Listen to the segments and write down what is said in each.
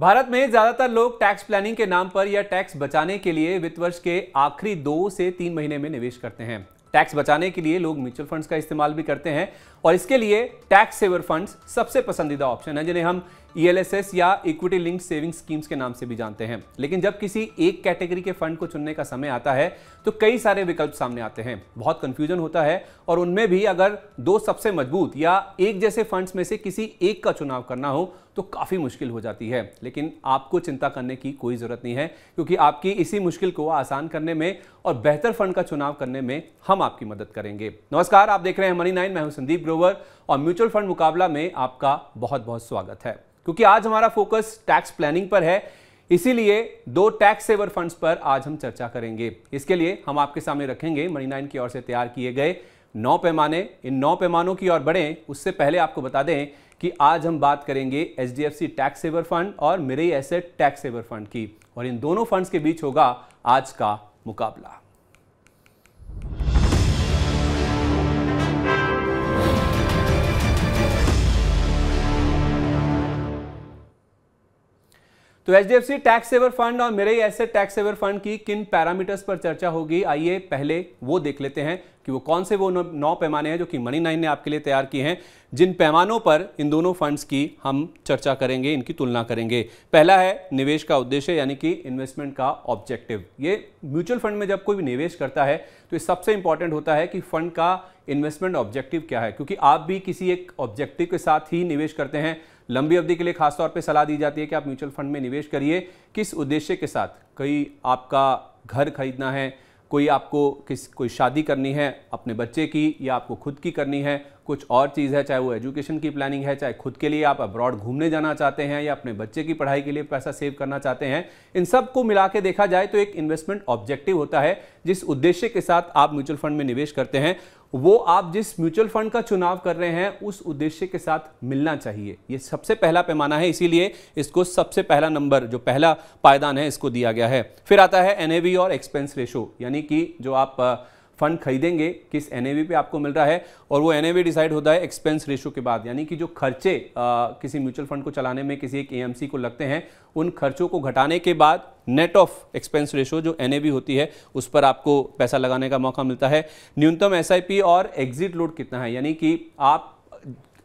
भारत में ज्यादातर लोग टैक्स प्लानिंग के नाम पर या टैक्स बचाने के लिए वित्त वर्ष के आखिरी दो से तीन महीने में निवेश करते हैं टैक्स बचाने के लिए लोग म्यूचुअल फंड्स का इस्तेमाल भी करते हैं और इसके लिए टैक्स सेवर फंड्स सबसे पसंदीदा ऑप्शन है जिन्हें हम ईएलएसएस e या इक्विटी लिंक्ड सेविंग स्कीम्स के नाम से भी जानते हैं लेकिन जब किसी एक कैटेगरी के फंड को चुनने का समय आता है तो कई सारे विकल्प सामने आते हैं बहुत कंफ्यूजन होता है और उनमें भी अगर दो सबसे मजबूत या एक जैसे फंड्स में से किसी एक का चुनाव करना हो तो काफ़ी मुश्किल हो जाती है लेकिन आपको चिंता करने की कोई ज़रूरत नहीं है क्योंकि आपकी इसी मुश्किल को आसान करने में और बेहतर फंड का चुनाव करने में हम आपकी मदद करेंगे नमस्कार आप देख रहे हैं मनी नाइन मैं हूं संदीप ग्रोवर और म्यूचुअल फंड मुकाबला में आपका बहुत बहुत स्वागत है क्योंकि आज हमारा फोकस टैक्स प्लानिंग पर है इसीलिए दो टैक्स सेवर फंड्स पर आज हम चर्चा करेंगे इसके लिए हम आपके सामने रखेंगे मनी नाइन की ओर से तैयार किए गए नौ पैमाने इन नौ पैमानों की ओर बढ़ें उससे पहले आपको बता दें कि आज हम बात करेंगे H D F C tax saver fund और Mirae asset tax saver fund की और इन दोनों फंड्स के बीच होगा आज का मुकाबला तो H D F C tax saver fund और Mirae asset tax saver fund की किन पैरामीटर्स पर चर्चा होगी आइए पहले वो देख लेते हैं कि वो कौन से वो नौ पैमाने हैं जो कि मनी नाइन ने आपके लिए तैयार किए हैं जिन पैमानों पर इन दोनों फंड्स की हम चर्चा करेंगे इनकी तुलना करेंगे पहला है निवेश का उद्देश्य यानी कि इन्वेस्टमेंट का ऑब्जेक्टिव ये म्यूचुअल फंड में जब कोई भी निवेश करता है तो ये सबसे इंपॉर्टेंट होता है कि फंड का इन्वेस्टमेंट ऑब्जेक्टिव क्या है क्योंकि आप भी किसी एक ऑब्जेक्टिव के साथ ही निवेश करते हैं लंबी अवधि के लिए खासतौर पर सलाह दी जाती है कि आप म्यूचुअल फंड में निवेश करिए किस उद्देश्य के साथ कई आपका घर खरीदना है कोई आपको किस कोई शादी करनी है अपने बच्चे की या आपको खुद की करनी है कुछ और चीज़ है चाहे वो एजुकेशन की प्लानिंग है चाहे खुद के लिए आप अब्रॉड घूमने जाना चाहते हैं या अपने बच्चे की पढ़ाई के लिए पैसा सेव करना चाहते हैं इन सब को मिला के देखा जाए तो एक इन्वेस्टमेंट ऑब्जेक्टिव होता है जिस उद्देश्य के साथ आप म्यूचुअल फंड में निवेश करते हैं वो आप जिस म्यूचुअल फंड का चुनाव कर रहे हैं उस उद्देश्य के साथ मिलना चाहिए ये सबसे पहला पैमाना है इसीलिए इसको सबसे पहला नंबर जो पहला पायदान है इसको दिया गया है फिर आता है एन और एक्सपेंस रेशो यानी कि जो आप फंड खरीदेंगे किस एन पे आपको मिल रहा है और वो एन डिसाइड होता है एक्सपेंस रेशो के बाद यानी कि जो खर्चे आ, किसी म्यूचुअल फंड को चलाने में किसी एक ए को लगते हैं उन खर्चों को घटाने के बाद नेट ऑफ एक्सपेंस रेशो जो एन होती है उस पर आपको पैसा लगाने का मौका मिलता है न्यूनतम एस और एग्जिट लोड कितना है यानी कि आप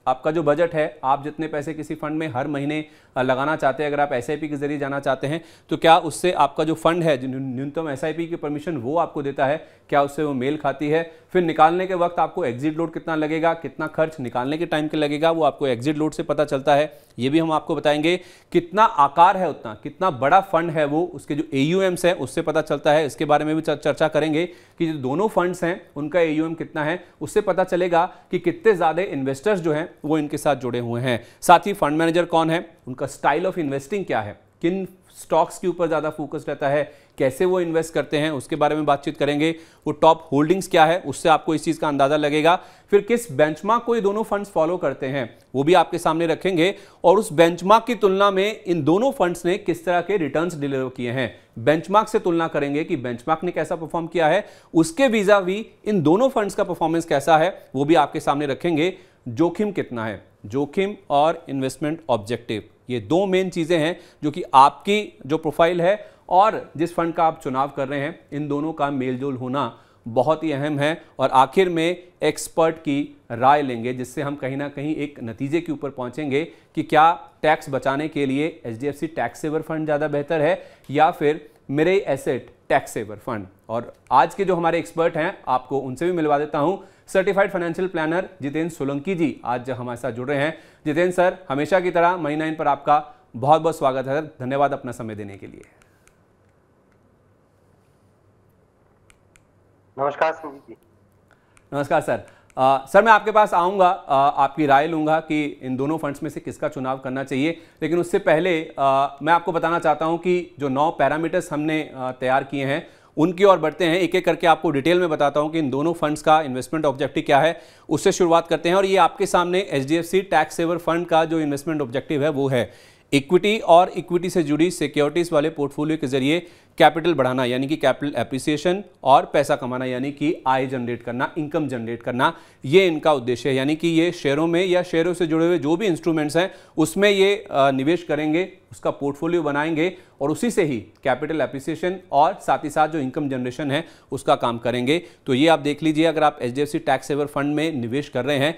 आपका जो बजट है आप जितने पैसे किसी फंड में हर महीने लगाना चाहते हैं अगर आप एस के जरिए जाना चाहते हैं तो क्या उससे आपका जो फंड है न्यूनतम एस की परमिशन वो आपको देता है क्या उससे वो मेल खाती है फिर निकालने के वक्त आपको एग्जिट लोड कितना लगेगा कितना खर्च निकालने के टाइम के लगेगा वो आपको एग्जिट लोड से पता चलता है ये भी हम आपको बताएंगे कितना आकार है उतना कितना बड़ा फंड है वो उसके जो ए हैं उससे पता चलता है इसके बारे में भी चर्चा करेंगे कि जो दोनों फंड्स हैं उनका ए कितना है उससे पता चलेगा कि कितने ज़्यादा इन्वेस्टर्स जो हैं वो इनके साथ जुड़े हुए हैं साथ ही फंड मैनेजर कौन है उनका स्टाइल ऑफ इन्वेस्टिंग क्या है किन स्टॉक्स के ऊपर ज़्यादा फोकस रहता है कैसे वो इन्वेस्ट करते हैं उसके बारे में बातचीत करेंगे वो टॉप होल्डिंग्स क्या है उससे आपको इस चीज़ का अंदाज़ा लगेगा फिर किस बेंचमार्क को ये दोनों फंड्स फॉलो करते हैं वो भी आपके सामने रखेंगे और उस बेंचमार्क की तुलना में इन दोनों फंड्स ने किस तरह के रिटर्न डिलीवर किए हैं बेंचमार्क से तुलना करेंगे कि बेंचमार्क ने कैसा परफॉर्म किया है उसके वीजा भी इन दोनों फंड्स का परफॉर्मेंस कैसा है वो भी आपके सामने रखेंगे जोखिम कितना है जोखिम और इन्वेस्टमेंट ऑब्जेक्टिव ये दो मेन चीज़ें हैं जो कि आपकी जो प्रोफाइल है और जिस फंड का आप चुनाव कर रहे हैं इन दोनों का मेलजोल होना बहुत ही अहम है और आखिर में एक्सपर्ट की राय लेंगे जिससे हम कहीं ना कहीं एक नतीजे के ऊपर पहुंचेंगे कि क्या टैक्स बचाने के लिए H D F C tax saver fund ज़्यादा बेहतर है या फिर मेरे एसेट टैक्स सेवर फंड और आज के जो हमारे एक्सपर्ट हैं आपको उनसे भी मिलवा देता हूँ certified financial planner Jitendra Solanki ji आज हमारे साथ जुड़ रहे हैं जितेंद्र सर हमेशा की तरह मनी नाइन पर आपका बहुत बहुत स्वागत है धन्यवाद अपना समय देने के लिए नमस्कार नमस्कार सर आ, सर मैं आपके पास आऊंगा आपकी राय लूंगा कि इन दोनों फंड्स में से किसका चुनाव करना चाहिए लेकिन उससे पहले आ, मैं आपको बताना चाहता हूं कि जो नौ पैरामीटर्स हमने तैयार किए हैं उनकी ओर बढ़ते हैं एक एक करके आपको डिटेल में बताता हूं कि इन दोनों फंड्स का इन्वेस्टमेंट ऑब्जेक्टिव क्या है उससे शुरुआत करते हैं और ये आपके सामने एच टैक्स सेवर फंड का जो इन्वेस्टमेंट ऑब्जेक्टिव है वो है इक्विटी और इक्विटी से जुड़ी सिक्योरिटीज़ वाले पोर्टफोलियो के जरिए कैपिटल बढ़ाना यानी कि कैपिटल एप्रिसिएशन और पैसा कमाना यानी कि आय जनरेट करना इनकम जनरेट करना ये इनका उद्देश्य है यानी कि ये शेयरों में या शेयरों से जुड़े हुए जो भी इंस्ट्रूमेंट्स हैं उसमें ये निवेश करेंगे उसका पोर्टफोलियो बनाएंगे और उसी से ही कैपिटल एप्रिसिएशन और साथ ही साथ जो इनकम जनरेशन है उसका काम करेंगे तो ये आप देख लीजिए अगर आप एच टैक्स सेवर फंड में निवेश कर रहे हैं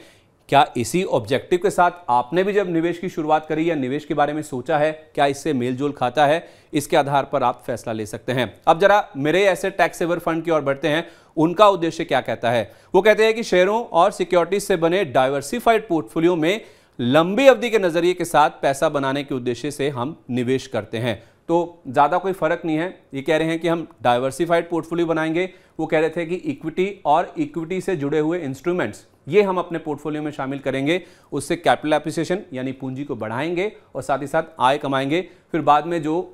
क्या इसी ऑब्जेक्टिव के साथ आपने भी जब निवेश की शुरुआत करी या निवेश के बारे में सोचा है क्या इससे मेलजोल खाता है इसके आधार पर आप फैसला ले सकते हैं अब जरा मेरे ऐसे टैक्स सेवर फंड की ओर बढ़ते हैं उनका उद्देश्य क्या कहता है वो कहते हैं कि शेयरों और सिक्योरिटीज से बने डाइवर्सिफाइड पोर्टफोलियो में लंबी अवधि के नजरिए के साथ पैसा बनाने के उद्देश्य से हम निवेश करते हैं तो ज़्यादा कोई फर्क नहीं है ये कह रहे हैं कि हम डाइवर्सिफाइड पोर्टफोलियो बनाएंगे वो कह रहे थे कि इक्विटी और इक्विटी से जुड़े हुए इंस्ट्रूमेंट्स ये हम अपने पोर्टफोलियो में शामिल करेंगे उससे कैपिटल एप्रिसिएशन यानी पूंजी को बढ़ाएंगे और साथ ही साथ आय कमाएंगे फिर बाद में जो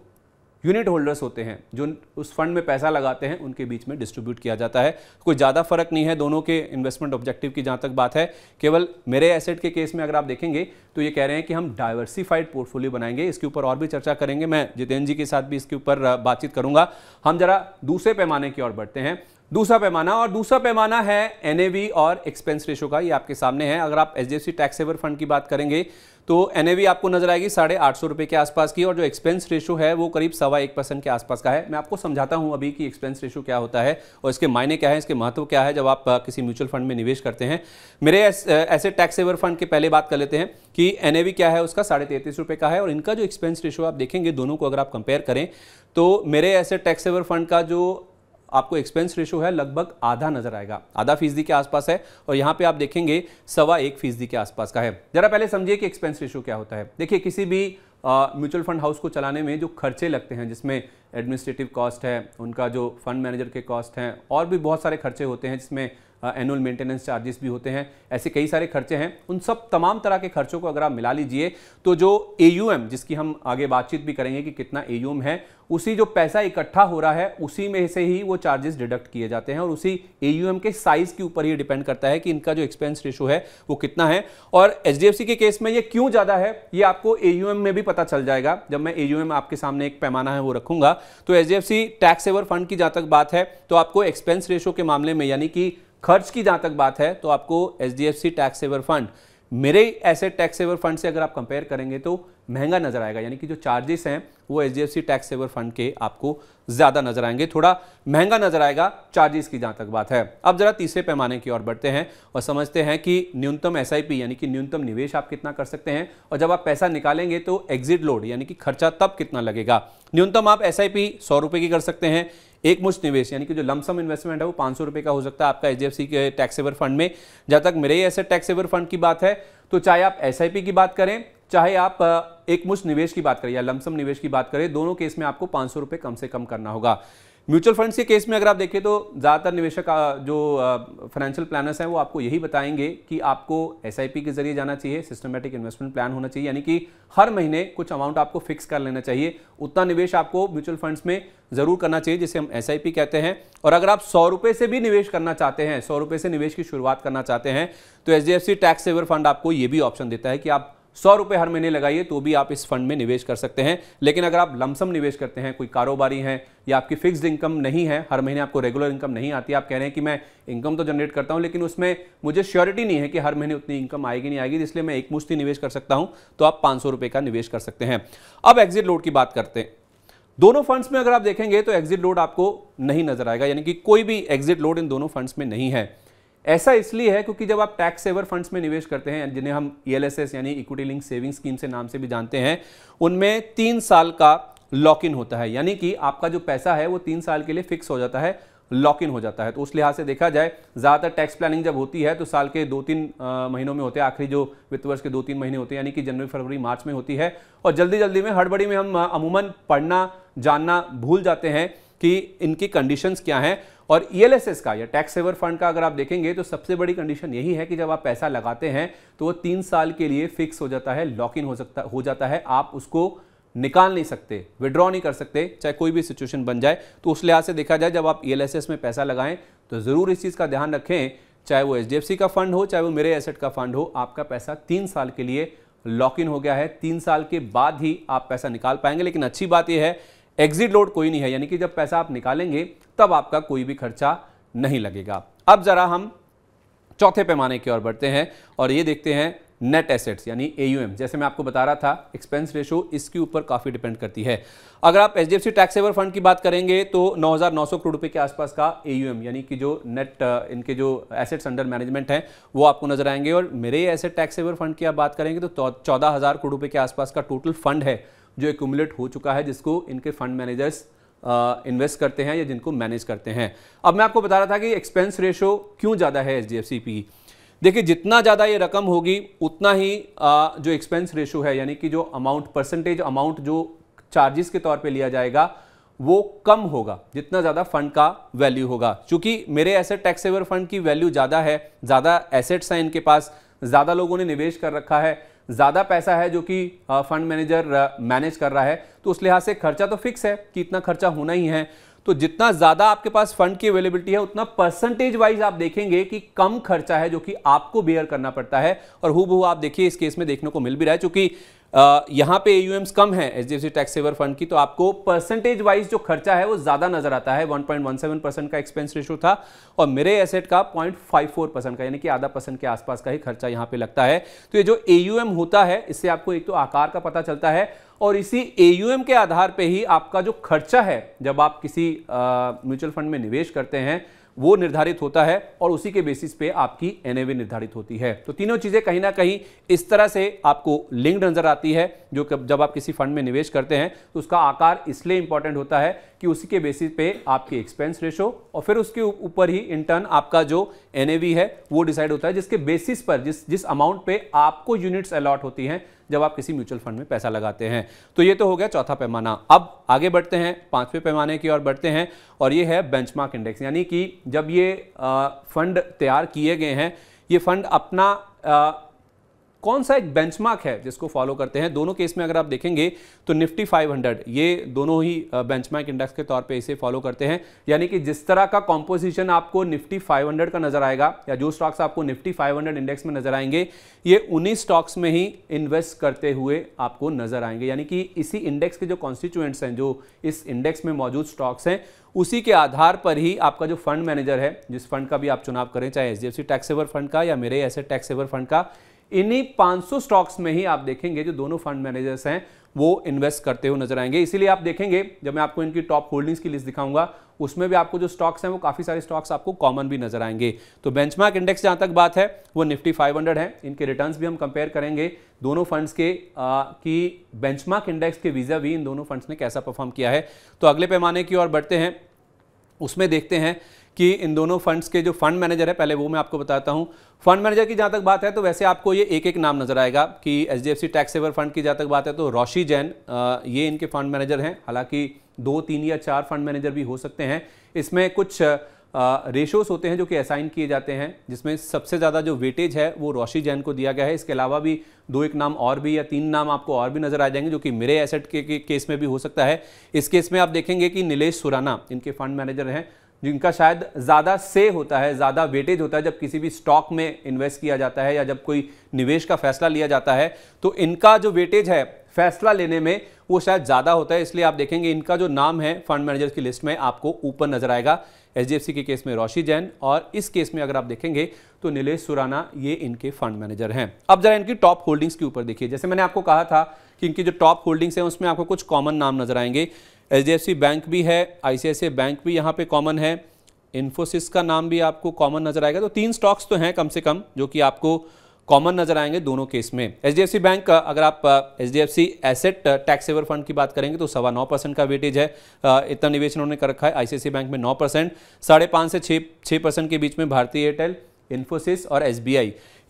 यूनिट होल्डर्स होते हैं जो उस फंड में पैसा लगाते हैं उनके बीच में डिस्ट्रीब्यूट किया जाता है कोई ज़्यादा फर्क नहीं है दोनों के इन्वेस्टमेंट ऑब्जेक्टिव की जहाँ तक बात है केवल मेरे एसेट के केस में अगर आप देखेंगे तो ये कह रहे हैं कि हम डाइवर्सिफाइड पोर्टफोलियो बनाएंगे इसके ऊपर और भी चर्चा करेंगे मैं जितेंद्र जी के साथ भी इसके ऊपर बातचीत करूँगा हम जरा दूसरे पैमाने की ओर बढ़ते हैं दूसरा पैमाना और दूसरा पैमाना है एन और एक्सपेंस रेशो का ये आपके सामने है अगर आप एच टैक्स सेवर फंड की बात करेंगे तो एन आपको नजर आएगी साढ़े आठ सौ रुपये के आसपास की और जो एक्सपेंस रेशो है वो करीब सवा एक परसेंट के आसपास का है मैं आपको समझाता हूँ अभी कि एक्सपेंस रेशो क्या होता है और इसके मायने क्या है इसके महत्व क्या है जब आप किसी म्यूचुअल फंड में निवेश करते हैं मेरे ऐसे टैक्स सेवर फंड की पहले बात कर लेते हैं कि एन क्या है उसका साढ़े तैंतीस रुपये का है और इनका जो एक्सपेंस रेशो आप देखेंगे दोनों को अगर आप कंपेयर करें तो मेरे ऐसे टैक्स सेवर फंड का जो आपको एक्सपेंस रेशो है लगभग आधा नजर आएगा आधा फीसदी के आसपास है और यहाँ पे आप देखेंगे सवा एक फीसदी के आसपास का है जरा पहले समझिए कि एक्सपेंस रेशो क्या होता है देखिए किसी भी म्यूचुअल फंड हाउस को चलाने में जो खर्चे लगते हैं जिसमें एडमिनिस्ट्रेटिव कॉस्ट है उनका जो फंड मैनेजर के कॉस्ट हैं और भी बहुत सारे खर्चे होते हैं जिसमें एनुअल मेंटेनेंस चार्जेस भी होते हैं ऐसे कई सारे खर्चे हैं उन सब तमाम तरह के खर्चों को अगर आप मिला लीजिए तो जो ए जिसकी हम आगे बातचीत भी करेंगे कि कितना ए है उसी जो पैसा इकट्ठा हो रहा है उसी में से ही वो चार्जेस डिडक्ट किए जाते हैं और उसी ए के साइज के ऊपर ही डिपेंड करता है कि इनका जो एक्सपेंस रेशो है वो कितना है और एच के केस में ये क्यों ज़्यादा है ये आपको ए में भी पता चल जाएगा जब मैं ए आपके सामने एक पैमाना है वो रखूंगा तो एच टैक्स सेवर फंड की जहाँ तक बात है तो आपको एक्सपेंस रेशो के मामले में यानी कि खर्च की जहां तक बात है तो आपको एच टैक्स सेवर फंड मेरे ऐसे टैक्स सेवर फंड से अगर आप कंपेयर करेंगे तो महंगा नज़र आएगा यानी कि जो चार्जेस हैं वो एच टैक्स सेवर फंड के आपको ज़्यादा नज़र आएंगे थोड़ा महंगा नज़र आएगा चार्जेस की जहां तक बात है अब ज़रा तीसरे पैमाने की ओर बढ़ते हैं और समझते हैं कि न्यूनतम एस यानी कि न्यूनतम निवेश आप कितना कर सकते हैं और जब आप पैसा निकालेंगे तो एग्जिट लोड यानी कि खर्चा तब कितना लगेगा न्यूनतम आप एस आई पी की कर सकते हैं एक मुश्त निवेश यानी कि जो लमसम इन्वेस्टमेंट है वो पाँच सौ रुपए का हो सकता है आपका एच के टैक्स सेवर फंड में जहाँ तक मेरे ही ऐसे टैक्स सेवर फंड की बात है तो चाहे आप एस की बात करें चाहे आप एक मुश्त निवेश की बात करें या लमसम निवेश की बात करें दोनों केस में आपको पांच सौ कम से कम करना होगा म्यूचुअल फंड्स के केस में अगर आप देखें तो ज़्यादातर निवेशक जो फाइनेंशियल प्लानर्स हैं वो आपको यही बताएंगे कि आपको एस के जरिए जाना चाहिए सिस्टमेटिक इन्वेस्टमेंट प्लान होना चाहिए यानी कि हर महीने कुछ अमाउंट आपको फिक्स कर लेना चाहिए उतना निवेश आपको म्यूचुअल फंड्स में ज़रूर करना चाहिए जिसे हम एस कहते हैं और अगर आप सौ रुपए से भी निवेश करना चाहते हैं सौ रुपए से निवेश की शुरुआत करना चाहते हैं तो एच टैक्स सेवर फंड आपको ये भी ऑप्शन देता है कि आप सौ रुपये हर महीने लगाइए तो भी आप इस फंड में निवेश कर सकते हैं लेकिन अगर आप लमसम निवेश करते हैं कोई कारोबारी हैं या आपकी फिक्स्ड इनकम नहीं है हर महीने आपको रेगुलर इनकम नहीं आती आप कह रहे हैं कि मैं इनकम तो जनरेट करता हूं लेकिन उसमें मुझे श्योरिटी नहीं है कि हर महीने उतनी इनकम आएगी नहीं आएगी इसलिए मैं एक मुश्ती निवेश कर सकता हूं तो आप पाँच सौ का निवेश कर सकते हैं अब एग्जिट लोड की बात करते हैं दोनों फंड्स में अगर आप देखेंगे तो एग्जिट लोड आपको नहीं नजर आएगा यानी कि कोई भी एग्जिट लोड इन दोनों फंड्स में नहीं है ऐसा इसलिए है क्योंकि जब आप टैक्स सेवर फंड्स में निवेश करते हैं जिन्हें हम ई e यानी इक्विटी लिंक सेविंग स्कीम से नाम से भी जानते हैं उनमें तीन साल का लॉक इन होता है यानी कि आपका जो पैसा है वो तीन साल के लिए फिक्स हो जाता है लॉक इन हो जाता है तो उस लिहाज से देखा जाए ज़्यादातर टैक्स प्लानिंग जब होती है तो साल के दो तीन महीनों में होते हैं आखिरी जो वित्त वर्ष के दो तीन महीने होते हैं यानी कि जनवरी फरवरी मार्च में होती है और जल्दी जल्दी में हड़बड़ी में हम अमूमन पढ़ना जानना भूल जाते हैं कि इनकी कंडीशंस क्या हैं और ई e का या टैक्स सेवर फंड का अगर आप देखेंगे तो सबसे बड़ी कंडीशन यही है कि जब आप पैसा लगाते हैं तो वो तीन साल के लिए फिक्स हो जाता है लॉक इन हो सकता हो जाता है आप उसको निकाल नहीं सकते विड्रॉ नहीं कर सकते चाहे कोई भी सिचुएशन बन जाए तो उस लिहाज से देखा जाए जब आप ई e में पैसा लगाएं तो ज़रूर इस चीज़ का ध्यान रखें चाहे वो एच का फंड हो चाहे वो मेरे एसेट का फंड हो आपका पैसा तीन साल के लिए लॉक इन हो गया है तीन साल के बाद ही आप पैसा निकाल पाएंगे लेकिन अच्छी बात यह है एग्जिट लोड कोई नहीं है यानी कि जब पैसा आप निकालेंगे तब आपका कोई भी खर्चा नहीं लगेगा अब ज़रा हम चौथे पैमाने की ओर बढ़ते हैं और ये देखते हैं नेट एसेट्स यानी एयूएम जैसे मैं आपको बता रहा था एक्सपेंस रेशो इसके ऊपर काफ़ी डिपेंड करती है अगर आप H D F C tax saver fund की बात करेंगे तो 9,900 करोड़ रुपए के आसपास का एयूएम यानी कि जो नेट इनके जो एसेट्स अंडर मैनेजमेंट हैं वो आपको नजर आएंगे और Mirae asset tax saver fund की आप बात करेंगे तो चौदह हज़ार करोड़ रुपए के आसपास का टोटल फंड है जो एक्यूमुलेट हो चुका है जिसको इनके फंड मैनेजर्स इन्वेस्ट करते हैं या जिनको मैनेज करते हैं अब मैं आपको बता रहा था कि एक्सपेंस रेशो क्यों ज़्यादा है एच डी एफ सी की देखिए जितना ज़्यादा ये रकम होगी उतना ही आ, जो एक्सपेंस रेशो है यानी कि जो अमाउंट परसेंटेज अमाउंट जो चार्जेस के तौर पे लिया जाएगा वो कम होगा जितना ज़्यादा फंड का वैल्यू होगा क्योंकि मेरे टैक्स टैक्सेवर फंड की वैल्यू ज़्यादा है ज़्यादा एसेट्स हैं इनके पास ज़्यादा लोगों ने निवेश कर रखा है ज़्यादा पैसा है जो कि फ़ंड मैनेजर मैनेज कर रहा है तो उस लिहाज से खर्चा तो फिक्स है कि इतना खर्चा होना ही है तो जितना ज़्यादा आपके पास फंड की अवेलेबिलिटी है उतना परसेंटेज वाइज आप देखेंगे कि कम खर्चा है जो कि आपको बेयर करना पड़ता है और हु आप देखिए इस केस में देखने को मिल भी रहा है चूंकि यहां पे ए कम है एच टैक्स सेवर फंड की तो आपको परसेंटेज वाइज जो खर्चा है वो ज़्यादा नजर आता है 1.17 परसेंट का एक्सपेंस रेशो था और मेरे एसेट का 0.54 परसेंट का यानी कि आधा परसेंट के आसपास का ही खर्चा यहां पे लगता है तो ये जो ए होता है इससे आपको एक तो आकार का पता चलता है और इसी एयूएम के आधार पे ही आपका जो खर्चा है जब आप किसी म्यूचुअल फंड में निवेश करते हैं वो निर्धारित होता है और उसी के बेसिस पे आपकी एन निर्धारित होती है तो तीनों चीज़ें कहीं ना कहीं इस तरह से आपको लिंक्ड नज़र आती है जो जब आप किसी फंड में निवेश करते हैं तो उसका आकार इसलिए इंपॉर्टेंट होता है कि उसी के बेसिस पे आपकी एक्सपेंस रेशो और फिर उसके ऊपर ही इंटर्न आपका जो एन है वो डिसाइड होता है जिसके बेसिस पर जिस जिस अमाउंट पे आपको यूनिट्स अलॉट होती हैं जब आप किसी म्यूचुअल फंड में पैसा लगाते हैं तो ये तो हो गया चौथा पैमाना अब आगे बढ़ते हैं पांचवें पैमाने की ओर बढ़ते हैं और ये है बेंचमार्क इंडेक्स यानी कि जब ये फंड तैयार किए गए हैं ये फंड अपना कौन सा एक बेंचमार्क है जिसको फॉलो करते हैं दोनों केस में अगर आप देखेंगे तो निफ्टी 500 ये दोनों ही बेंचमार्क इंडेक्स के तौर पे इसे फॉलो करते हैं यानी कि जिस तरह का कॉम्पोजिशन आपको निफ्टी 500 का नजर आएगा या जो स्टॉक्स आपको निफ्टी 500 इंडेक्स में नजर आएंगे ये उन्हीं स्टॉक्स में ही इन्वेस्ट करते हुए आपको नजर आएंगे यानी कि इसी इंडेक्स के जो कॉन्स्टिट्यूएंट्स हैं जो इस इंडेक्स में मौजूद स्टॉक्स हैं उसी के आधार पर ही आपका जो फंड मैनेजर है जिस फंड का भी आप चुनाव करें चाहे एच टैक्सेबल फंड का या मेरे ऐसे टैक्स फंड का इन्हीं 500 स्टॉक्स में ही आप देखेंगे जो दोनों फंड मैनेजर्स हैं वो इन्वेस्ट करते हुए नजर आएंगे इसीलिए आप देखेंगे जब मैं आपको इनकी टॉप होल्डिंग्स की लिस्ट दिखाऊंगा उसमें भी आपको जो स्टॉक्स हैं वो काफ़ी सारे स्टॉक्स आपको कॉमन भी नजर आएंगे तो बेंचमार्क इंडेक्स जहां तक बात है वो निफ्टी 500 है इनके रिटर्न्स भी हम कंपेयर करेंगे दोनों फंड्स के आ, की बेंचमार्क इंडेक्स के वीज़ा भी इन दोनों फंड्स ने कैसा परफॉर्म किया है तो अगले पैमाने की ओर बढ़ते हैं उसमें देखते हैं कि इन दोनों फंड्स के जो फंड मैनेजर है पहले वो मैं आपको बताता हूँ फंड मैनेजर की जहाँ तक बात है तो वैसे आपको ये एक एक नाम नजर आएगा कि H D tax saver fund की जहाँ तक बात है तो रोशी जैन ये इनके फंड मैनेजर हैं हालांकि दो तीन या चार फंड मैनेजर भी हो सकते हैं इसमें कुछ रेशोस होते हैं जो कि असाइन किए जाते हैं जिसमें सबसे ज़्यादा जो वेटेज है वो रोशी जैन को दिया गया है इसके अलावा भी दो एक नाम और भी या तीन नाम आपको और भी नज़र आ जाएंगे जो कि मेरे एसेट के, के केस में भी हो सकता है इस केस में आप देखेंगे कि नीलेश सुराना इनके फंड मैनेजर हैं जिनका शायद ज़्यादा से होता है ज़्यादा वेटेज होता है जब किसी भी स्टॉक में इन्वेस्ट किया जाता है या जब कोई निवेश का फैसला लिया जाता है तो इनका जो वेटेज है फैसला लेने में वो शायद ज़्यादा होता है इसलिए आप देखेंगे इनका जो नाम है फंड मैनेजर्स की लिस्ट में आपको ऊपर नजर आएगा एच के केस में रोशी जैन और इस केस में अगर आप देखेंगे तो नीलेष सुराना ये इनके फंड मैनेजर हैं अब जरा इनकी टॉप होल्डिंग्स के ऊपर देखिए जैसे मैंने आपको कहा था कि इनकी जो टॉप होल्डिंग्स हैं उसमें आपको कुछ कॉमन नाम नजर आएंगे एच बैंक भी है आई बैंक भी यहाँ पे कॉमन है इन्फोसिस का नाम भी आपको कॉमन नजर आएगा तो तीन स्टॉक्स तो हैं कम से कम जो कि आपको कॉमन नजर आएंगे दोनों केस में एच बैंक का अगर आप H D asset tax saver fund की बात करेंगे तो सवा नौ परसेंट का वेटेज है uh, इतना निवेश उन्होंने कर रखा है आईसीआईसी बैंक में नौ परसेंट साढ़े पाँच से छः छः परसेंट के बीच में भारतीय एयरटेल इन्फोसिस और एस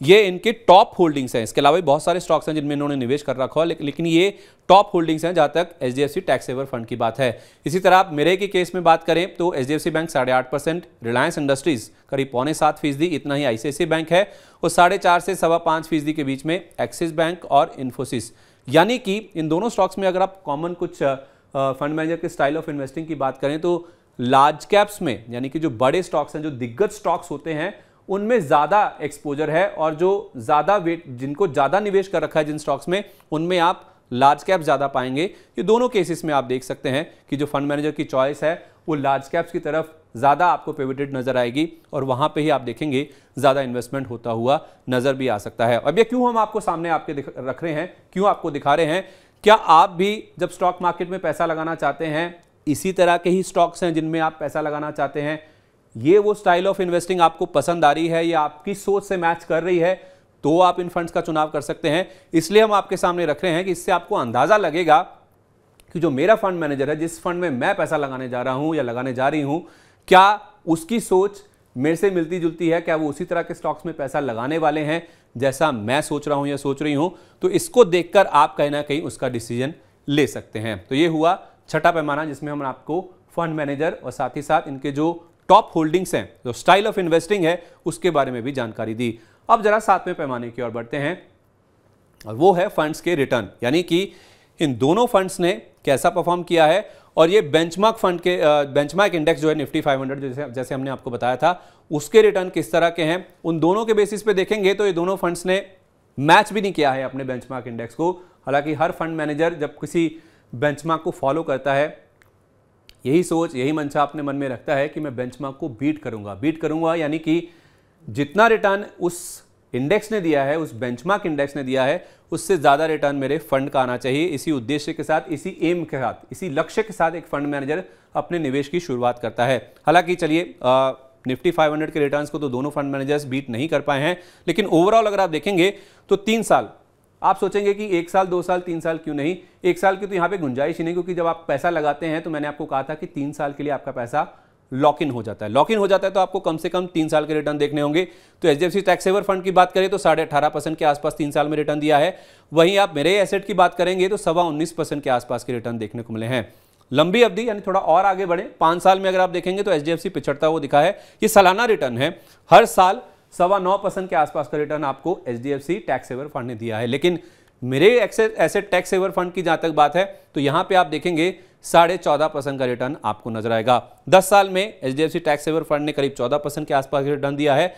ये इनके टॉप होल्डिंग्स हैं इसके अलावा भी बहुत सारे स्टॉक्स हैं जिनमें इन्होंने निवेश कर रखा है लेकिन ये टॉप होल्डिंग्स हैं जहाँ तक H D F C tax saver fund की बात है इसी तरह आप मेरे के केस में बात करें तो H D F C bank साढ़े आठ परसेंट रिलायंस इंडस्ट्रीज करीब पौने सात फीसदी इतना ही आई सी आई सी बैंक है और साढ़े चार से सवा पाँच फीसदी के बीच में एक्सिस बैंक और इन्फोसिस यानी कि इन दोनों स्टॉक्स में अगर आप कॉमन कुछ फंड मैनेजर के स्टाइल ऑफ इन्वेस्टिंग की बात करें तो लार्ज कैप्स में यानी कि जो बड़े स्टॉक्स हैं जो दिग्गज स्टॉक्स होते हैं उनमें ज़्यादा एक्सपोजर है और जो ज़्यादा वेट जिनको ज़्यादा निवेश कर रखा है जिन स्टॉक्स में उनमें आप लार्ज कैप ज़्यादा पाएंगे ये दोनों केसेस में आप देख सकते हैं कि जो फंड मैनेजर की चॉइस है वो लार्ज कैप्स की तरफ ज़्यादा आपको पेविटेड नज़र आएगी और वहाँ पे ही आप देखेंगे ज़्यादा इन्वेस्टमेंट होता हुआ नज़र भी आ सकता है अब ये क्यों हम आपको सामने आपके रख रहे हैं क्यों आपको दिखा रहे हैं क्या आप भी जब स्टॉक मार्केट में पैसा लगाना चाहते हैं इसी तरह के ही स्टॉक्स हैं जिनमें आप पैसा लगाना चाहते हैं ये वो स्टाइल ऑफ इन्वेस्टिंग आपको पसंद आ रही है या आपकी सोच से मैच कर रही है तो आप इन फंड्स का चुनाव कर सकते हैं इसलिए हम आपके सामने रख रहे हैं कि इससे आपको अंदाज़ा लगेगा कि जो मेरा फंड मैनेजर है जिस फंड में मैं पैसा लगाने जा रहा हूं या लगाने जा रही हूं क्या उसकी सोच मेरे से मिलती जुलती है क्या वो उसी तरह के स्टॉक्स में पैसा लगाने वाले हैं जैसा मैं सोच रहा हूं या सोच रही हूं तो इसको देखकर आप कहीं ना कहीं उसका डिसीजन ले सकते हैं तो ये हुआ छठा पैमाना जिसमें हम आपको फंड मैनेजर और साथ ही साथ इनके जो टॉप होल्डिंग्स हैं जो स्टाइल ऑफ इन्वेस्टिंग है उसके बारे में भी जानकारी दी अब जरा सातवें पैमाने की ओर बढ़ते हैं और वो है फंड्स के रिटर्न यानी कि इन दोनों फंड्स ने कैसा परफॉर्म किया है और ये बेंचमार्क फंड के बेंचमार्क इंडेक्स जो है निफ्टी 500 जैसे जैसे हमने आपको बताया था उसके रिटर्न किस तरह के हैं उन दोनों के बेसिस पे देखेंगे तो ये दोनों फंड्स ने मैच भी नहीं किया है अपने बेंचमार्क इंडेक्स को हालांकि हर फंड मैनेजर जब किसी बेंचमार्क को फॉलो करता है यही सोच यही मंशा अपने मन में रखता है कि मैं बेंचमार्क को बीट करूंगा बीट करूंगा यानी कि जितना रिटर्न उस इंडेक्स ने दिया है उस बेंचमार्क इंडेक्स ने दिया है उससे ज़्यादा रिटर्न मेरे फंड का आना चाहिए इसी उद्देश्य के साथ इसी एम के साथ इसी लक्ष्य के साथ एक फंड मैनेजर अपने निवेश की शुरुआत करता है हालांकि चलिए निफ्टी 500 के रिटर्न्स को तो दोनों फंड मैनेजर्स बीट नहीं कर पाए हैं लेकिन ओवरऑल अगर आप देखेंगे तो तीन साल आप सोचेंगे कि एक साल दो साल तीन साल क्यों नहीं एक साल की तो यहाँ पे गुंजाइश ही नहीं क्योंकि जब आप पैसा लगाते हैं तो मैंने आपको कहा था कि तीन साल के लिए आपका पैसा लॉक इन हो जाता है लॉक इन हो जाता है तो आपको कम से कम तीन साल के रिटर्न देखने होंगे तो H D tax saver fund की बात करें तो साढ़े अठारह परसेंट के आसपास तीन साल में रिटर्न दिया है वहीं आप मेरे एसेट की बात करेंगे तो सवा उन्नीस परसेंट के आसपास के रिटर्न देखने को मिले हैं लंबी अवधि यानी थोड़ा और आगे बढ़े पांच साल में अगर आप देखेंगे तो एच डी पिछड़ता हुआ दिखा है ये सालाना रिटर्न है हर साल सवा नौ परसेंट के आसपास का रिटर्न आपको H D F C tax saver fund ने दिया है लेकिन मेरे एसेट टैक्स सेवर फंड की जहां तक बात है तो यहां पे आप देखेंगे साढ़े चौदह परसेंट का रिटर्न आपको नजर आएगा दस साल में H D F C tax saver fund ने करीब चौदह परसेंट के आसपास रिटर्न दिया है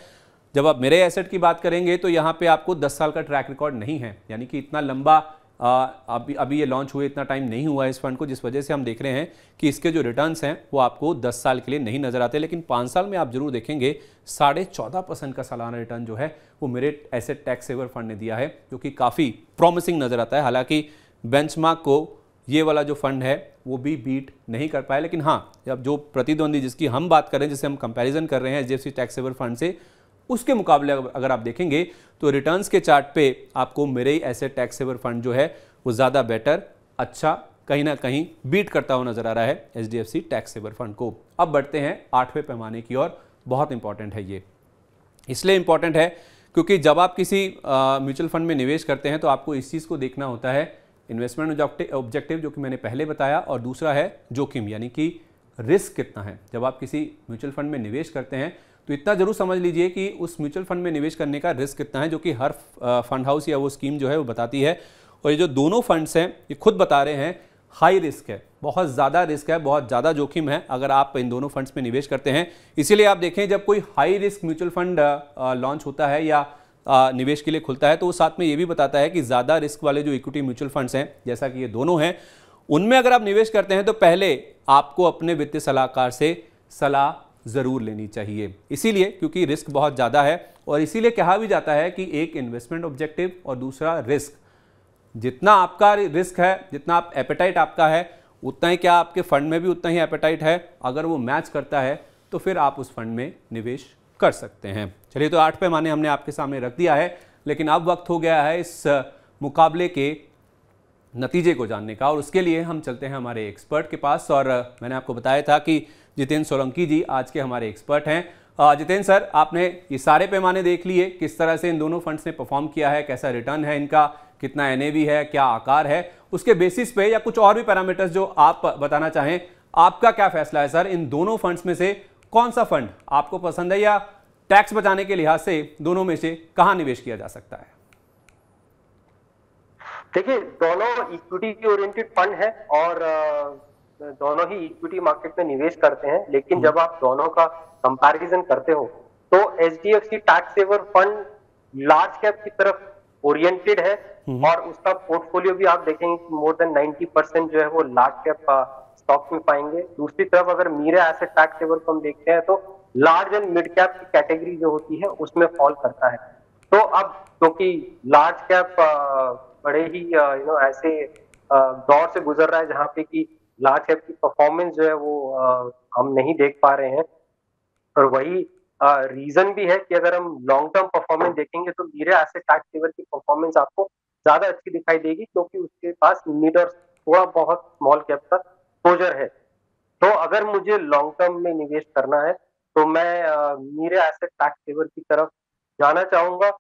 जब आप मेरे एसेट की बात करेंगे तो यहाँ पे आपको 10 साल का ट्रैक रिकॉर्ड नहीं है यानी कि इतना लंबा अभी अभी ये लॉन्च हुए इतना टाइम नहीं हुआ है इस फंड को जिस वजह से हम देख रहे हैं कि इसके जो रिटर्न्स हैं वो आपको 10 साल के लिए नहीं नज़र आते लेकिन पाँच साल में आप जरूर देखेंगे साढ़े चौदह परसेंट का सालाना रिटर्न जो है वो मेरे ऐसे टैक्स सेवर फंड ने दिया है जो कि काफ़ी प्रॉमिसिंग नज़र आता है हालाँकि बेंच को ये वाला जो फंड है वो भी बीट नहीं कर पाया लेकिन हाँ अब जो प्रतिद्वंदी जिसकी हम बात करें रहे जिसे हम कंपेरिजन कर रहे हैं एच टैक्स सेवर फंड से उसके मुकाबले अगर आप देखेंगे तो रिटर्न्स के चार्ट पे आपको मेरे ऐसे टैक्स सेवर फंड जो है वो ज़्यादा बेटर अच्छा कहीं ना कहीं बीट करता हुआ नजर आ रहा है H D F C saver fund को अब बढ़ते हैं आठवें पैमाने की ओर बहुत इंपॉर्टेंट है ये इसलिए इंपॉर्टेंट है क्योंकि जब आप किसी म्यूचुअल फंड में निवेश करते हैं तो आपको इस चीज़ को देखना होता है इन्वेस्टमेंट ऑब्जेक्टिव जो कि मैंने पहले बताया और दूसरा है जोखिम यानी कि रिस्क कितना है जब आप किसी म्यूचुअल फंड में निवेश करते हैं तो इतना जरूर समझ लीजिए कि उस म्यूचुअल फंड में निवेश करने का रिस्क कितना है जो कि हर फंड हाउस या वो स्कीम जो है वो बताती है और ये जो दोनों फंड्स हैं ये खुद बता रहे हैं हाई रिस्क है बहुत ज़्यादा रिस्क है बहुत ज़्यादा जोखिम है अगर आप इन दोनों फंड्स में निवेश करते हैं इसीलिए आप देखें जब कोई high risk mutual fund launch होता है या निवेश के लिए खुलता है तो वो साथ में ये भी बताता है कि ज़्यादा रिस्क वाले जो इक्विटी म्यूचुअल फंड्स हैं जैसा कि ये दोनों हैं उनमें अगर आप निवेश करते हैं तो पहले आपको अपने वित्तीय सलाहकार से सलाह ज़रूर लेनी चाहिए इसीलिए क्योंकि रिस्क बहुत ज़्यादा है और इसीलिए कहा भी जाता है कि एक इन्वेस्टमेंट ऑब्जेक्टिव और दूसरा रिस्क जितना आपका रिस्क है जितना आप एपेटाइट आपका है उतना ही क्या आपके फंड में भी उतना ही एपेटाइट है अगर वो मैच करता है तो फिर आप उस फंड में निवेश कर सकते हैं चलिए तो आठ पैमाने हमने आपके सामने रख दिया है लेकिन अब वक्त हो गया है इस मुकाबले के नतीजे को जानने का और उसके लिए हम चलते हैं हमारे एक्सपर्ट के पास और मैंने आपको बताया था कि जितेंद्र सोलंकी जी आज के हमारे एक्सपर्ट हैं जितेंद्र सर आपने ये सारे पैमाने देख लिए किस तरह से इन दोनों फंड्स ने परफॉर्म किया है कैसा रिटर्न है इनका कितना एन है क्या आकार है उसके बेसिस पे या कुछ और भी पैरामीटर्स जो आप बताना चाहें आपका क्या फैसला है सर इन दोनों फंड्स में से कौन सा फंड आपको पसंद है या टैक्स बचाने के लिहाज से दोनों में से कहा निवेश किया जा सकता है देखिए दोनों इक्विटी ओरिएंटेड फंड है और दोनों ही इक्विटी मार्केट में निवेश करते हैं लेकिन जब आप दोनों का कंपैरिजन करते हो तो H D F C tax saver fund large cap की तरफ ओरिएंटेड है हम्म। और उसका पोर्टफोलियो भी आप देखेंगे कि मोर देन 90 परसेंट जो है वो लार्ज कैप स्टॉक में पाएंगे दूसरी तरफ अगर मीरा एसेट टैक्स सेवर को हम देखते हैं तो लार्ज एंड मिड कैप की कैटेगरी जो होती है उसमें फॉल करता है तो अब क्योंकि लार्ज कैप बड़े ही यू नो ऐसे दौर से गुजर रहा है जहाँ पे की लास्ट ऐप की परफॉर्मेंस जो है वो आ, हम नहीं देख पा रहे हैं और वही आ, रीजन भी है कि अगर हम लॉन्ग टर्म परफॉर्मेंस देखेंगे तो धीरे ऐसे टैक्स सेवर की परफॉर्मेंस आपको ज्यादा अच्छी दिखाई देगी क्योंकि उसके पास मिड और थोड़ा बहुत स्मॉल कैप का एक्सपोजर है तो अगर मुझे लॉन्ग टर्म में निवेश करना है तो मैं मेरे ऐसे टैक्स सेवर की तरफ जाना चाहूंगा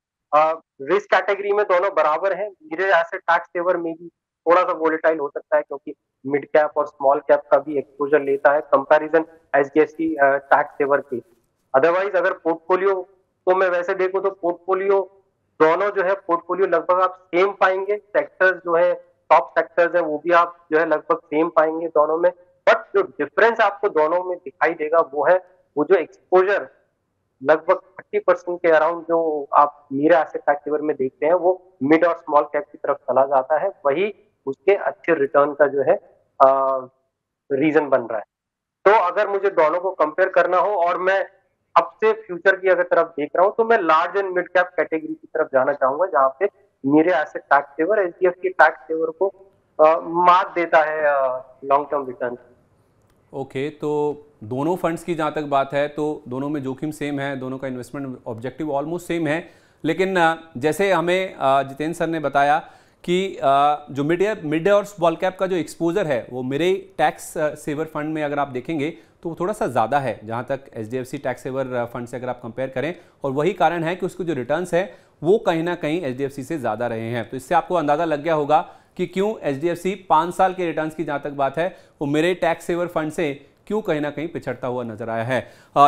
रिस्क कैटेगरी में दोनों बराबर है मेरे ऐसे टैक्स सेवर में भी थोड़ा सा वोलेटाइल हो सकता है क्योंकि मिड कैप और स्मॉल कैप का भी एक्सपोजर लेता है comparison H D S tax saver के अदरवाइज अगर पोर्टफोलियो तो को मैं वैसे देखूँ तो पोर्टफोलियो दोनों जो है पोर्टफोलियो लगभग आप सेम पाएंगे सेक्टर्स जो है टॉप सेक्टर्स है वो भी आप जो है लगभग सेम पाएंगे दोनों में बट जो डिफरेंस आपको दोनों में दिखाई देगा वो है वो जो एक्सपोजर लगभग थर्टी परसेंट के अराउंड जो आप मीरा एसेट टैक्सेवर में देखते हैं वो मिड और स्मॉल कैप की तरफ चला जाता है वही उसके अच्छे रिटर्न का जो है रीजन बन रहा है तो अगर मुझे दोनों को कंपेयर करना हो और मैं अब से फ्यूचर की अगर तरफ देख रहा हूँ तो मैं large and mid cap category की तरफ जाना चाहूंगा जहाँ पे मेरे ऐसे tax saver H D F के टैक्स सेवर को मात देता है लॉन्ग टर्म रिटर्न ओके तो दोनों फंड्स की जहाँ तक बात है तो दोनों में जोखिम सेम है दोनों का इन्वेस्टमेंट ऑब्जेक्टिव ऑलमोस्ट सेम है लेकिन जैसे हमें जितेंद्र सर ने बताया कि जो मिड मिड और स्मॉल कैप का जो एक्सपोजर है वो मेरे टैक्स सेवर फंड में अगर आप देखेंगे तो वो थोड़ा सा ज़्यादा है जहाँ तक H D F C tax saver fund से अगर आप कंपेयर करें और वही कारण है कि उसके जो रिटर्न्स है वो कहीं ना कहीं एच डी एफ सी से ज़्यादा रहे हैं तो इससे आपको अंदाज़ा लग गया होगा कि क्यों एच डी एफ सी पाँच साल के रिटर्न की जहाँ तक बात है वो मेरे टैक्स सेवर फंड से क्यों कहीं ना कहीं पिछड़ता हुआ नजर आया है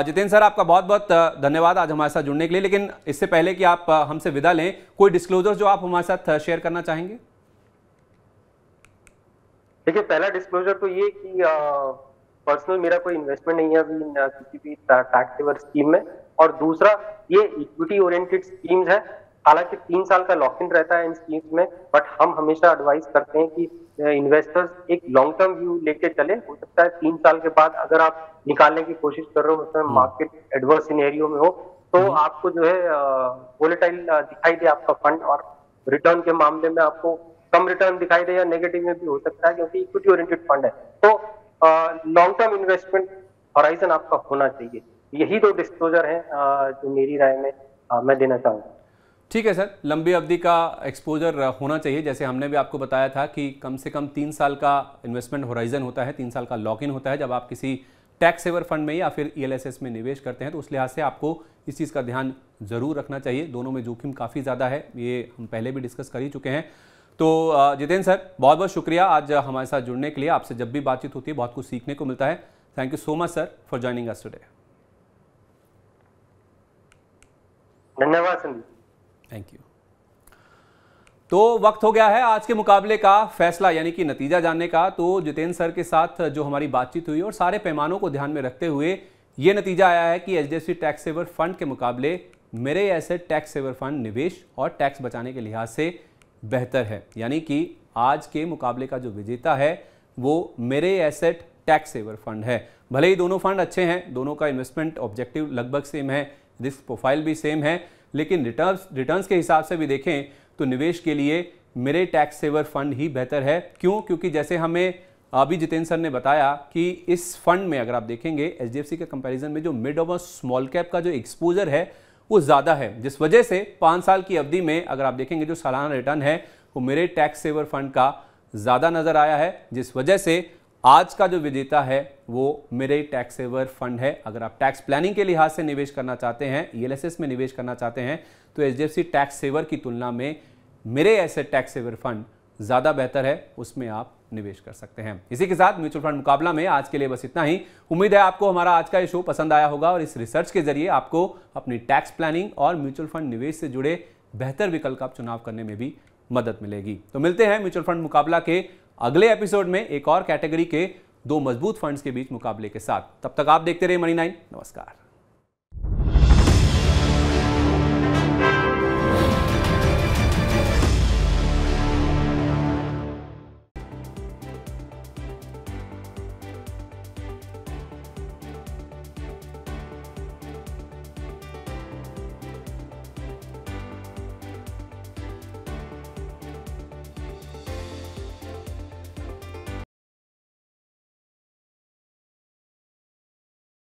जितेंद्र सर आपका बहुत बहुत धन्यवाद आज हमारे साथ जुड़ने के लिए लेकिन इससे पहले कि आप हमसे विदा लें कोई डिस्क्लोजर जो आप हमारे साथ शेयर करना चाहेंगे देखिए पहला डिस्क्लोजर तो ये कि पर्सनल मेरा कोई इन्वेस्टमेंट नहीं है अभी किसी भी टैक्स स्कीम में और दूसरा ये इक्विटी ओरिएंटेड स्कीम्स है हालांकि तीन साल का लॉक इन रहता है इन स्कीम्स में बट हम हमेशा एडवाइस करते हैं कि इन्वेस्टर्स एक लॉन्ग टर्म व्यू लेके चले हो सकता है तीन साल के बाद अगर आप निकालने की कोशिश कर रहे हो उसमें मार्केट एडवर्स सिनेरियो में हो तो हम्म। आपको जो है वोलेटाइल दिखाई दे आपका फंड और रिटर्न के मामले में आपको कम रिटर्न दिखाई दे या नेगेटिव में भी हो सकता है क्योंकि इक्विटी ओरिएंटेड फंड है तो लॉन्ग टर्म इन्वेस्टमेंट हॉराइजन आपका होना चाहिए यही दो डिस्क्लोजर है जो मेरी राय में मैं देना चाहूंगा ठीक है सर लंबी अवधि का एक्सपोजर होना चाहिए जैसे हमने भी आपको बताया था कि कम से कम तीन साल का इन्वेस्टमेंट होराइजन होता है तीन साल का लॉक इन होता है जब आप किसी टैक्स सेवर फंड में या फिर ई e में निवेश करते हैं तो उस लिहाज से आपको इस चीज़ का ध्यान ज़रूर रखना चाहिए दोनों में जोखिम काफ़ी ज़्यादा है ये हम पहले भी डिस्कस कर ही चुके हैं तो जितेंद्र सर बहुत बहुत शुक्रिया आज हमारे साथ जुड़ने के लिए आपसे जब भी बातचीत होती है बहुत कुछ सीखने को मिलता है thank you so much sir for joining us today धन्यवाद संदीप थैंक यू तो वक्त हो गया है आज के मुकाबले का फैसला यानी कि नतीजा जानने का तो जितेंद्र सर के साथ जो हमारी बातचीत हुई और सारे पैमानों को ध्यान में रखते हुए ये नतीजा आया है कि एच टैक्स सेवर फंड के मुकाबले मेरे ऐसे टैक्स सेवर फंड निवेश और टैक्स बचाने के लिहाज से बेहतर है यानी कि आज के मुकाबले का जो विजेता है वो मेरे एसेट टैक्स सेवर फंड है भले ही दोनों फंड अच्छे हैं दोनों का इन्वेस्टमेंट ऑब्जेक्टिव लगभग सेम है रिस्क प्रोफाइल भी सेम है लेकिन रिटर्न रिटर्न के हिसाब से भी देखें तो निवेश के लिए मेरे टैक्स सेवर फंड ही बेहतर है क्यों क्योंकि जैसे हमें अभी जितेंद्र सर ने बताया कि इस फंड में अगर आप देखेंगे एच डी के कंपैरिजन में जो मिड और स्मॉल कैप का जो एक्सपोजर है वो ज़्यादा है जिस वजह से पाँच साल की अवधि में अगर आप देखेंगे जो सालाना रिटर्न है वो मेरे टैक्स सेवर फंड का ज़्यादा नज़र आया है जिस वजह से आज का जो विजेता है वो मेरे टैक्स सेवर फंड है अगर आप टैक्स प्लानिंग के लिहाज से निवेश करना चाहते हैं ई e में निवेश करना चाहते हैं तो एच टैक्स सेवर की तुलना में मेरे ऐसे टैक्स सेवर फंड ज़्यादा बेहतर है उसमें आप निवेश कर सकते हैं इसी के साथ म्यूचुअल फंड मुकाबला में आज के लिए बस इतना ही उम्मीद है आपको हमारा आज का ये शो पसंद आया होगा और इस रिसर्च के जरिए आपको अपनी टैक्स प्लानिंग और म्यूचुअल फंड निवेश से जुड़े बेहतर विकल्प का चुनाव करने में भी मदद मिलेगी तो मिलते हैं म्यूचुअल फंड मुकाबला के अगले एपिसोड में एक और कैटेगरी के दो मजबूत फंड्स के बीच मुकाबले के साथ तब तक आप देखते रहे मनी नाइन नमस्कार